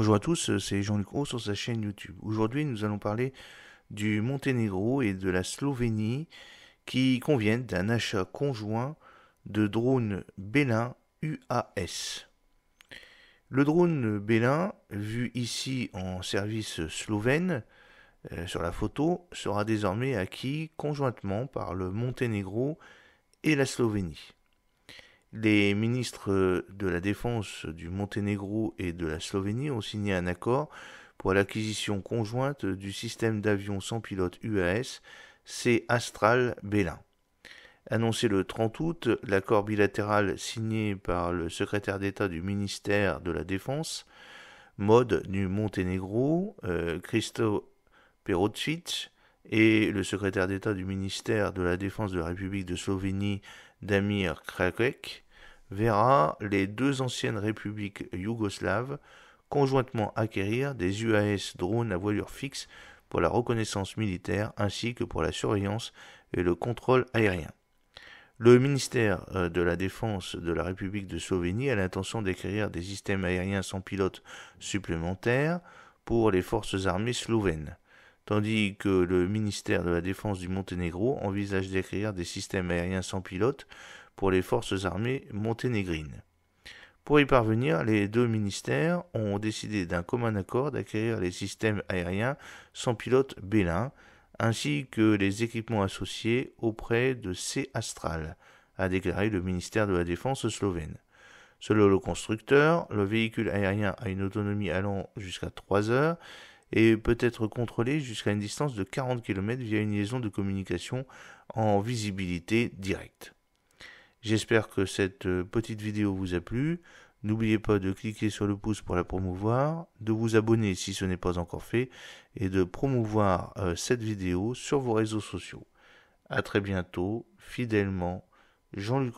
Bonjour à tous, euh, c'est Jean-Luc Roux sur sa chaîne YouTube. Aujourd'hui, nous allons parler du Monténégro et de la Slovénie qui conviennent d'un achat conjoint de drone Bélin UAS. Le drone Bélin, vu ici en service slovène euh, sur la photo, sera désormais acquis conjointement par le Monténégro et la Slovénie. Les ministres euh, de la Défense du Monténégro et de la Slovénie ont signé un accord pour l'acquisition conjointe du système d'avions sans pilote UAS C Astral Bélin. Annoncé le 30 août, l'accord bilatéral signé par le secrétaire d'État du ministère de la Défense, Mode du Monténégro, euh, Christo et le secrétaire d'État du ministère de la Défense de la République de Slovénie, Damir Krakek, verra les deux anciennes républiques yougoslaves conjointement acquérir des UAS drones à voilure fixe pour la reconnaissance militaire ainsi que pour la surveillance et le contrôle aérien. Le ministère euh, de la Défense de la République de Slovénie a l'intention d'acquérir des systèmes aériens sans pilote supplémentaires pour les forces armées slovènes tandis que le ministère de la Défense du Monténégro envisage d'acquérir des systèmes aériens sans pilote pour les forces armées monténégrines. Pour y parvenir, les deux ministères ont décidé d'un commun accord d'acquérir les systèmes aériens sans pilote Bélin, ainsi que les équipements associés auprès de C Astral, a déclaré le ministère de la Défense slovène. Selon le constructeur, le véhicule aérien a une autonomie allant jusqu'à 3 heures et peut être contrôlé jusqu'à une distance de 40 km via une liaison de communication en visibilité directe. J'espère que cette euh, petite vidéo vous a plu. N'oubliez pas de cliquer sur le pouce pour la promouvoir, de vous abonner si ce n'est pas encore fait et de promouvoir euh, cette vidéo sur vos réseaux sociaux. À très bientôt, fidèlement, Jean-Luc